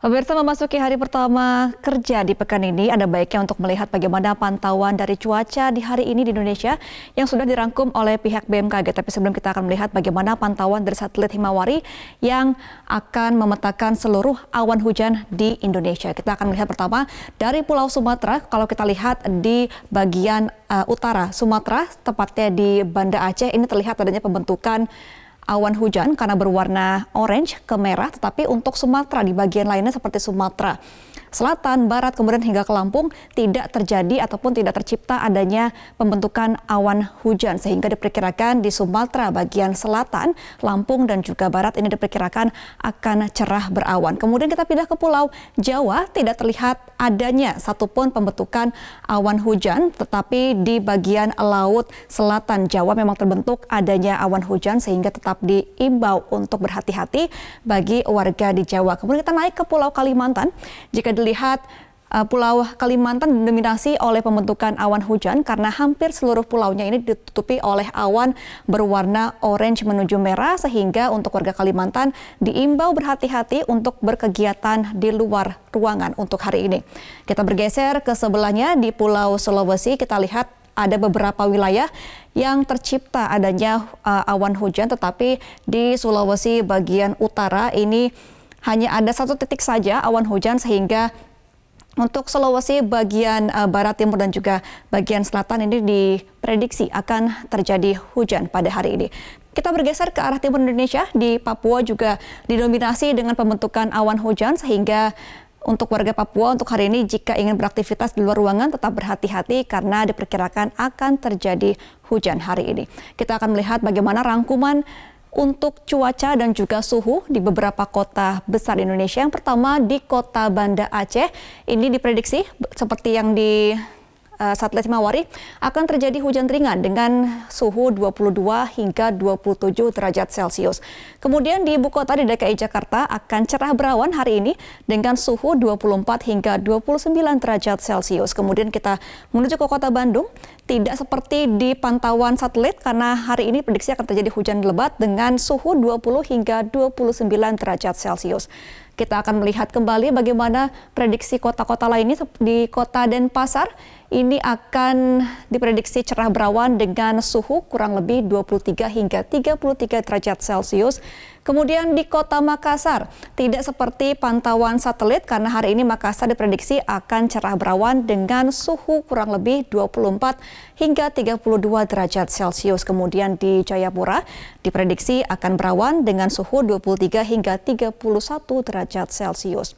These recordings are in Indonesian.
Pemirsa memasuki hari pertama kerja di pekan ini, ada baiknya untuk melihat bagaimana pantauan dari cuaca di hari ini di Indonesia yang sudah dirangkum oleh pihak BMKG. Tapi sebelum kita akan melihat bagaimana pantauan dari satelit Himawari yang akan memetakan seluruh awan hujan di Indonesia. Kita akan melihat pertama dari Pulau Sumatera, kalau kita lihat di bagian uh, utara Sumatera, tepatnya di Banda Aceh, ini terlihat adanya pembentukan awan hujan karena berwarna orange ke merah, tetapi untuk Sumatera di bagian lainnya seperti Sumatera selatan, barat, kemudian hingga ke Lampung tidak terjadi ataupun tidak tercipta adanya pembentukan awan hujan sehingga diperkirakan di Sumatera bagian selatan, Lampung dan juga barat ini diperkirakan akan cerah berawan. Kemudian kita pindah ke Pulau Jawa tidak terlihat adanya satupun pembentukan awan hujan tetapi di bagian laut selatan Jawa memang terbentuk adanya awan hujan sehingga tetap diimbau untuk berhati-hati bagi warga di Jawa. Kemudian kita naik ke Pulau Kalimantan. Jika dilihat eh, Pulau Kalimantan didominasi oleh pembentukan awan hujan karena hampir seluruh pulaunya ini ditutupi oleh awan berwarna orange menuju merah sehingga untuk warga Kalimantan diimbau berhati-hati untuk berkegiatan di luar ruangan untuk hari ini. Kita bergeser ke sebelahnya di Pulau Sulawesi kita lihat ada beberapa wilayah yang tercipta adanya uh, awan hujan tetapi di Sulawesi bagian utara ini hanya ada satu titik saja awan hujan sehingga untuk Sulawesi bagian uh, barat timur dan juga bagian selatan ini diprediksi akan terjadi hujan pada hari ini. Kita bergeser ke arah timur Indonesia, di Papua juga didominasi dengan pembentukan awan hujan sehingga untuk warga Papua untuk hari ini jika ingin beraktivitas di luar ruangan tetap berhati-hati karena diperkirakan akan terjadi hujan hari ini. Kita akan melihat bagaimana rangkuman untuk cuaca dan juga suhu di beberapa kota besar Indonesia. Yang pertama di kota Banda Aceh, ini diprediksi seperti yang di Eh, satelit Mawari akan terjadi hujan ringan dengan suhu 22 hingga 27 derajat Celcius. Kemudian di ibu kota di DKI Jakarta akan cerah berawan hari ini dengan suhu 24 hingga 29 derajat Celcius. Kemudian kita menuju ke kota Bandung, tidak seperti di pantauan satelit karena hari ini prediksi akan terjadi hujan lebat dengan suhu 20 hingga 29 derajat Celcius. Kita akan melihat kembali bagaimana prediksi kota-kota lainnya di kota Denpasar. Ini akan diprediksi cerah berawan dengan suhu kurang lebih 23 hingga 33 derajat Celcius. Kemudian di kota Makassar, tidak seperti pantauan satelit karena hari ini Makassar diprediksi akan cerah berawan dengan suhu kurang lebih 24 hingga 32 derajat Celcius. Kemudian di Jayapura diprediksi akan berawan dengan suhu 23 hingga 31 derajat Celcius.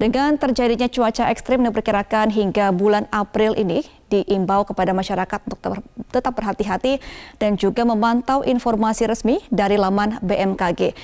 Dengan terjadinya cuaca ekstrim yang diperkirakan hingga bulan April ini, diimbau kepada masyarakat untuk tetap berhati-hati dan juga memantau informasi resmi dari laman BMKG.